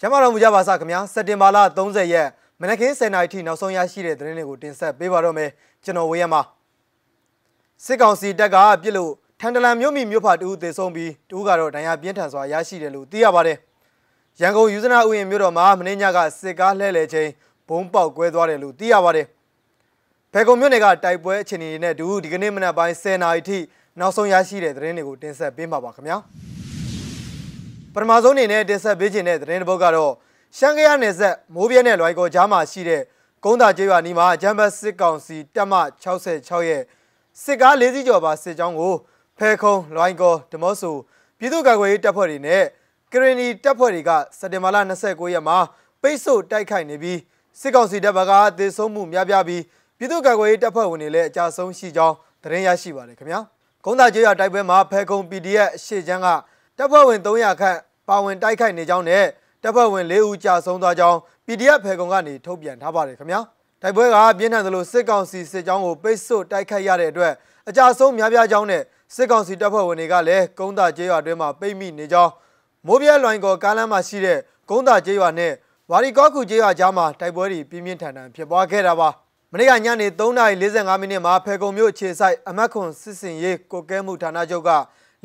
ကျမတော်မူကြပါစခင်ဗျာစက်တင်ဘာလ30ရက်မနက်ခင်း10:00နာရီထိနောက်ဆုံးရရှိတဲ့သတင်းတွေကိုတင်ဆက်ပေးပါတော့မယ်ကျွန်တော်ဝေရမှာစစ်ကောင်စီတပ်ကပြစ်လို့ထန်တလန်မြို့မိမြို့ဖာတူသေဆုံးပြီးတူကတော့ဒဏ်ရာပြင်းထန်စွာရရှိတယ်လို့သိရပါတယ်ရန်ကုန်ယူဇနာဥယျာဉ်မြို့တော်မှာမင်းညကစစ်ကားလှည့်လည်ခြင်းဘုံပေါက်ကွဲသွားတယ်လို့သိရပါတယ်ဖေကုံမြို့နယ်ကတိုက်ပွဲအခြေအနေနဲ့တူဒီကနေ့မနက်ပိုင်း10:00နာရီထိနောက်ဆုံးရရှိတဲ့သတင်းတွေကိုတင်ဆက်ပေးမှာပါခင်ဗျာပထမဆုံးအနေနဲ့တင်ဆက်ပေးခြင်းတဲ့သတင်းတစ်ပုဒ်ကတော့ရှမ်းကရနယ်ဆက်မိုးပြဲနယ်လွိုင်ကောကြားမှာရှိတဲ့ကုန်းတာကျေးရွာနီးမှာဂျမ်ဘတ်စစ်ကောင်စီတပ်မ66ရဲ့စစ်ကား၄စီးကျော်ပါစစ်ကြောင်းကိုဖဲခုံလွိုင်ကောဓမောဆိုပြည်သူ့ကာကွယ်ရေးတပ်ဖွဲ့တွေနဲ့ကရင်နီတပ်ဖွဲ့တွေကစက်တင်ဘာလ29ရက်မှာပိတ်ဆို့တိုက်ခိုက်နေပြီးစစ်ကောင်စီတပ်ဘက်ကအသေးဆုံးမှုများပြားပြီးပြည်သူ့ကာကွယ်ရေးတပ်ဖွဲ့ဝင်တွေလည်းအကြဆုံးရှိကြောင်းသတင်းရရှိပါတယ်ခင်ဗျာကုန်းသာကျေးရွာတိုက်ပွဲမှာဖဲခုံ PDF အရှိချမ်းကတပ်ဖွဲ့ဝင်300ခန့်ပါဝင်တိုက်ခိုက်နေကြောင်းနဲ့တပ်ဖွဲ့ဝင်၄ဦးကြာဆုံးသွားကြောင်း PDF ဖေကုံကနေထုတ်ပြန်ထားပါတယ်ခင်ဗျာတိုက်ပွဲကပြင်းထန်သလိုစစ်ကောင်စီစစ်ကြောင်းကိုပိတ်ဆို့တိုက်ခိုက်ရတဲ့အတွက်အကြဆုံးများပြားကြောင်းနဲ့စစ်ကောင်စီတပ်ဖွဲ့ဝင်တွေကလည်းကုန်းတာကျေးရွာတွင်းမှာပိတ်မိနေကြောင်းမိုးပြဲလွိုင်ကော်ကားလမ်းမှာရှိတဲ့ကုန်းတာကျေးရွာနဲ့ဝါရီကောကူကျေးရွာကြားမှာတိုက်ပွဲတွေပြင်းပြင်းထန်ထန်ဖြစ်ပွားခဲ့တာပါမနေ့ကညနေ3:45မိနစ်မှာဖေကုံမြို့ခြေဆိုင်အမတ်ခွန်စစ်စင်ရေးကိုကဲမှုဌာနချုပ်က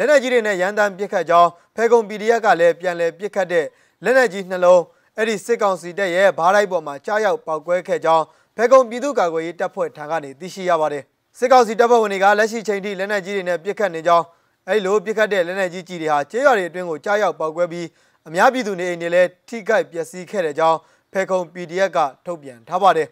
လက်နက်ကြီးတွေနဲ့ရန်တမ်းပစ်ခတ်ကြောင်းဖဲကုံ PDF ကလည်းပြန်လည်ပစ်ခတ်တဲ့လက်နက်ကြီးနှလုံးအဲ့ဒီစစ်ကောင်စီတပ်ရဲ့ဘားလိုက်ပေါ်မှာကြားရောက်ပောက်ကွဲခဲ့ကြောင်းဖဲကုံပြည်သူ့ကာကွယ်ရေးတပ်ဖွဲ့ထံကနေသိရှိရပါတယ်စစ်ကောင်စီတပ်ဖွဲ့ဝင်တွေကလက်ရှိချိန်ထိလက်နက်ကြီးတွေနဲ့ပစ်ခတ်နေကြောင်းအဲ့လိုပစ်ခတ်တဲ့လက်နက်ကြီးကြီးတွေဟာကျေးရွာတွေအတွင်းကိုကြားရောက်ပောက်ကွဲပြီးအများပြည်သူနေအိမ်တွေလည်းထိခိုက်ပျက်စီးခဲ့တဲ့ကြောင်းဖဲကုံ PDF ကထုတ်ပြန်ထားပါတယ်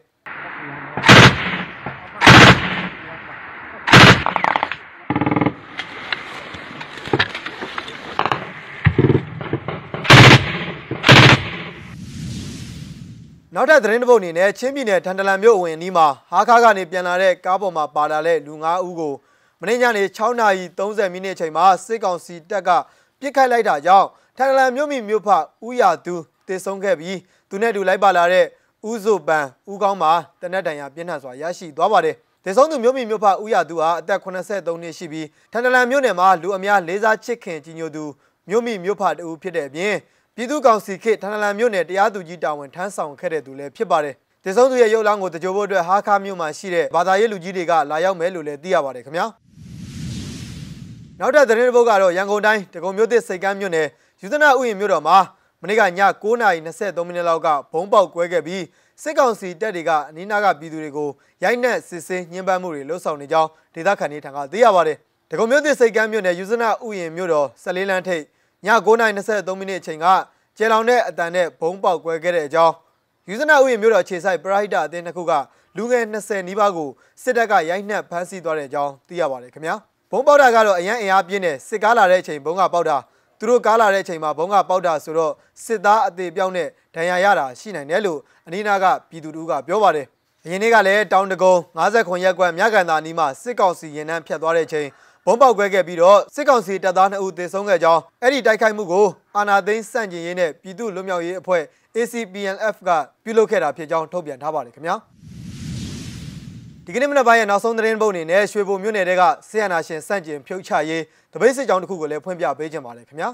နောက်ထပ်သတင်းတစ်ပုဒ်အနေနဲ့ချင်းပြည်နယ်ထန်တလန်မြို့အဝင်အနီးမှာဟာခါကနေပြန်လာတဲ့ကားပေါ်မှာပါလာတဲ့လူ9ဦးကိုမနေ့ညနေ6:30မိနစ်အချိန်မှာစစ်ကောင်စီတပ်ကပြစ်ခတ်လိုက်တာကြောင့်ထန်တလန်မြို့မိမြို့ဖဦးရသူတေဆုံးခဲ့ပြီးသူနဲ့တူလိုက်ပါလာတဲ့ဦးစုပန်ဦးကောင်းမှာတနက်တန်ရပြင်းထန်စွာရရှိသွားပါတယ်။ဒေဆုံးသူမျိုးမိမျိုးဖဦးရသူဟာအသက်83နှစ်ရှိပြီးထန်တလန်မြို့နယ်မှာလူအများလေးစားချစ်ခင်ကြီးညိုသူမျိုးမိမျိုးဖတူဖြစ်တဲ့အပြင်ပြည်သူ့ကောင်စီခေတ်ထန်တလန်မြို့နယ်တရားသူကြီးတာဝန်ထမ်းဆောင်ခဲ့တဲ့သူလည်းဖြစ်ပါတယ်။တေဆုံးသူရဲ့ရုပ်လောင်းကိုတကြိုဖို့အတွက်ဟာခါမြို့မှာရှိတဲ့ဘာသာရေးလူကြီးတွေကလာရောက်မယ်လို့လည်းသိရပါတယ်ခင်ဗျာ။နောက်ထပ်သတင်းတစ်ပုဒ်ကတော့ရန်ကုန်တိုင်းတကုံမြို့သစ်စိတ်ကမ်းမြို့နယ်ယူသနာဥယျာဉ်မြို့တော်မှာ မနေ့ကည9:23မိနစ်လောက်ကဘုံပေါက်ကွဲခဲ့ပြီးစစ်ကောင်စီတပ်တွေကအနီးနားကပြည်သူတွေကိုရိုက်နှက်စစ်ဆေးညှဉ်းပန်းမှုတွေလှုပ်ဆောင်နေကြောင်းဒေသခံတွေထံကသိရပါတယ်။တကုံမြို့သစ်စိတ်ကမ်းမြို့နယ်ယူဇနာဥယျာဉ်မြို့တော်၁၄လမ်းထိပ်9:23မိနစ်အချိန်ကကျယ်လောင်တဲ့အတန်နဲ့ဘုံပေါက်ကွဲခဲ့တဲ့အကြောင်းယူဇနာဥယျာဉ်မြို့တော်ခြေဆိုင်ပရဟိတအသင်းတစ်ခုကလူငယ်20နီးပါးကိုစစ်တပ်ကရိုက်နှက်ဖမ်းဆီးသွားတဲ့အကြောင်းသိရပါတယ်ခင်ဗျာဘုံပေါက်တာကတော့အရန်အင်အားပြင်းတဲ့စစ်ကားလာတဲ့အချိန်ဘုံကပေါက်တာသူတို့ကားလာတဲ့အချိန်မှာဘုံကပေါက်တာဆိုတော့စစ်သားအသေးပြောင်းနဲ့ဒဏ်ရာရတာရှိနိုင်တယ်လို့အနီးနားကပြည်သူတို့ကပြောပါတယ်အရင်နေ့ကလည်းတောင်တကုံ59ရပ်ကွက်မြကန်သာနီးမှာစစ်ကောင်စီရင်နှန်းဖြတ်သွားတဲ့အချိန်ဘုံပေါက်ကွဲခဲ့ပြီးတော့စစ်ကောင်စီတပ်သား2ဦးသေဆုံးခဲ့ကြောင်းအဲ့ဒီတိုက်ခိုက်မှုကိုအာနာသိန်းစန့်ကျင်ရေးနဲ့ပြည်သူ့လွတ်မြောက်ရေးအဖွဲ့ ACPNF ကပြုလုပ်ခဲ့တာဖြစ်ကြောင်းထုတ်ပြန်ထားပါတယ်ခင်ဗျာဒီကနေ့မနက်ပိုင်းရဲ့နောက်ဆုံးသတင်းပုတ်အနေနဲ့ရွှေဘုံမြို့နယ်တဲကဆီယနာရှင်စန့်ကျင်ဖြုတ်ချရေးတပိတ်စစ်ကြောင်းတစ်ခုကိုလည်းဖွင့်ပြပေးခြင်းပါတယ်ခင်ဗျာ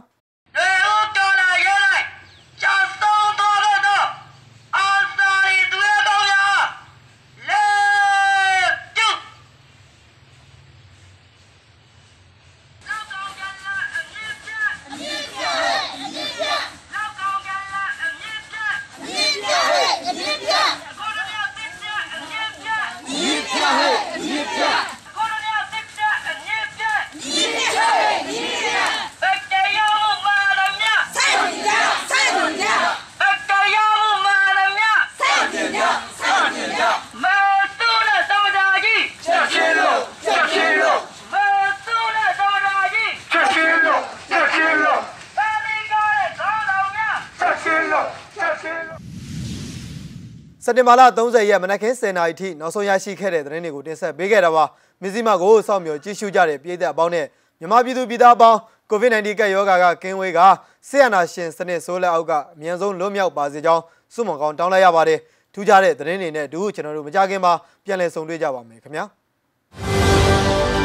Yeah. စက်တင်ဘာလ30ရက်မနက်ခင်း10:00နာရီထိနောက်ဆုံးရရှိခဲ့တဲ့သတင်းတွေကိုတင်ဆက်ပေးခဲ့တာပါ။မြစည်းမကိုစောင့်မျှော်ကြည့်ရှုကြတဲ့ပြည်သက်အပေါင်းနဲ့မြန်မာပြည်သူပြည်သားအပေါင်း COVID-19 ကပ်ရောဂါကကင်းဝေးကဆေးရနာရှင်စနစ်ဆိုးလက်အောက်ကအမြန်ဆုံးလွတ်မြောက်ပါစေကြောင်းဆုမွန်ကောင်းတောင်းလိုက်ရပါတယ်။ထူးခြားတဲ့သတင်းတွေနဲ့ဒီခုကျွန်တော်တို့မကြခင်မှာပြန်လည်ဆုံတွေ့ကြပါမယ်ခင်ဗျာ။